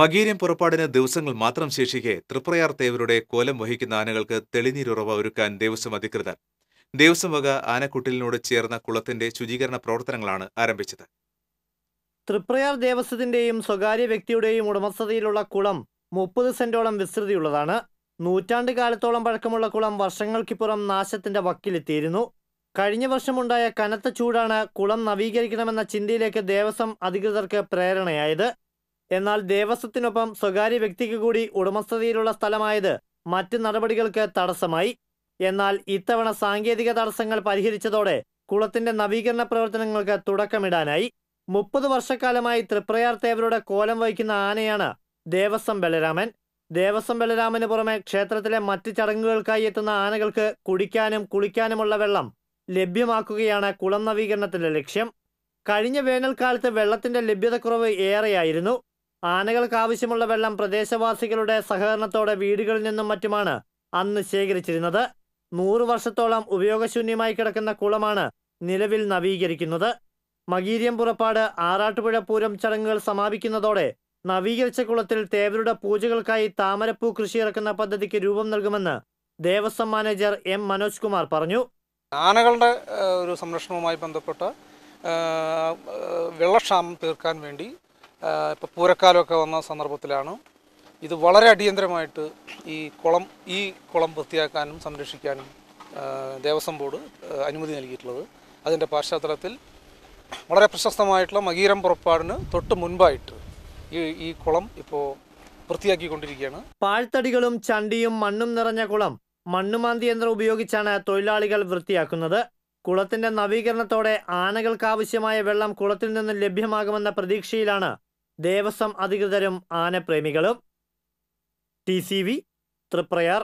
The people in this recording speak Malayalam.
മകീരം പുറപ്പാടിന് ദിവസങ്ങൾ മാത്രം ശേഷിക്കെ തൃപ്രയാർ തേവരുടെ കോലം വഹിക്കുന്ന ആനകൾക്ക് തെളിനീരുറവ ഒരുക്കാൻ ദേവസ്വം അധികൃതർ ദേവസ്വം വക ആനക്കുട്ടിലിനോട് ചേർന്ന കുളത്തിന്റെ ശുചീകരണ പ്രവർത്തനങ്ങളാണ് ആരംഭിച്ചത് തൃപ്രയാർ ദേവസ്വത്തിന്റെയും സ്വകാര്യ വ്യക്തിയുടെയും ഉടമസ്ഥതയിലുള്ള കുളം മുപ്പത് സെന്റോളം വിസ്തൃതിയുള്ളതാണ് നൂറ്റാണ്ട് കാലത്തോളം പഴക്കമുള്ള കുളം വർഷങ്ങൾക്കിപ്പുറം നാശത്തിന്റെ വക്കിലെത്തിയിരുന്നു കഴിഞ്ഞ വർഷമുണ്ടായ കനത്ത ചൂടാണ് കുളം നവീകരിക്കണമെന്ന ചിന്തയിലേക്ക് ദേവസ്വം അധികൃതർക്ക് പ്രേരണയായത് എന്നാൽ ദേവസ്വത്തിനൊപ്പം സ്വകാര്യ വ്യക്തിക്ക് കൂടി ഉടമസ്ഥതയിലുള്ള സ്ഥലമായത് മറ്റ് നടപടികൾക്ക് തടസ്സമായി എന്നാൽ ഇത്തവണ സാങ്കേതിക തടസ്സങ്ങൾ പരിഹരിച്ചതോടെ കുളത്തിന്റെ നവീകരണ പ്രവർത്തനങ്ങൾക്ക് തുടക്കമിടാനായി മുപ്പത് വർഷക്കാലമായി തൃപ്രയാർ തേവരുടെ കോലം വഹിക്കുന്ന ആനയാണ് ദേവസ്വം ബലരാമൻ ദേവസ്വം ബലരാമന് പുറമെ ക്ഷേത്രത്തിലെ മറ്റ് ചടങ്ങുകൾക്കായി എത്തുന്ന ആനകൾക്ക് കുടിക്കാനും കുളിക്കാനുമുള്ള വെള്ളം ലഭ്യമാക്കുകയാണ് കുളം നവീകരണത്തിന്റെ ലക്ഷ്യം കഴിഞ്ഞ വേനൽക്കാലത്ത് വെള്ളത്തിന്റെ ലഭ്യതക്കുറവ് ഏറെയായിരുന്നു ആനകൾക്ക് ആവശ്യമുള്ള വെള്ളം പ്രദേശവാസികളുടെ സഹകരണത്തോടെ വീടുകളിൽ നിന്നും മറ്റുമാണ് അന്ന് ശേഖരിച്ചിരുന്നത് നൂറു വർഷത്തോളം ഉപയോഗശൂന്യമായി കിടക്കുന്ന കുളമാണ് നിലവിൽ നവീകരിക്കുന്നത് മകീരിയം പുറപ്പാട് ആറാട്ടുപുഴ പൂരം ചടങ്ങുകൾ സമാപിക്കുന്നതോടെ നവീകരിച്ച കുളത്തിൽ തേവരുടെ പൂജകൾക്കായി താമരപ്പൂ കൃഷി ഇറക്കുന്ന പദ്ധതിക്ക് രൂപം നൽകുമെന്ന് ദേവസ്വം മാനേജർ എം മനോജ് കുമാർ പറഞ്ഞു ആനകളുടെ ഒരു സംരക്ഷണവുമായി ബന്ധപ്പെട്ട് വെള്ളക്ഷാമം തീർക്കാൻ വേണ്ടി ഇപ്പോൾ പൂരക്കാലമൊക്കെ വന്ന സന്ദർഭത്തിലാണ് ഇത് വളരെ അടിയന്തരമായിട്ട് ഈ കുളം ഈ കുളം വൃത്തിയാക്കാനും സംരക്ഷിക്കാനും ദേവസ്വം ബോർഡ് അനുമതി നൽകിയിട്ടുള്ളത് അതിൻ്റെ പശ്ചാത്തലത്തിൽ വളരെ പ്രശസ്തമായിട്ടുള്ള മകീരം പുറപ്പാടിന് തൊട്ട് മുൻപായിട്ട് ഈ ഈ കുളം ഇപ്പോൾ വൃത്തിയാക്കിക്കൊണ്ടിരിക്കുകയാണ് പാഴ്ത്തടികളും ചണ്ടിയും മണ്ണും നിറഞ്ഞ കുളം മണ്ണുമാന്തി യന്ത്രം ഉപയോഗിച്ചാണ് തൊഴിലാളികൾ വൃത്തിയാക്കുന്നത് കുളത്തിന്റെ നവീകരണത്തോടെ ആനകൾക്കാവശ്യമായ വെള്ളം കുളത്തിൽ നിന്ന് ലഭ്യമാകുമെന്ന പ്രതീക്ഷയിലാണ് ദേവസ്വം അധികൃതരും ആനപ്രേമികളും ടി സി വി തൃപ്രയാർ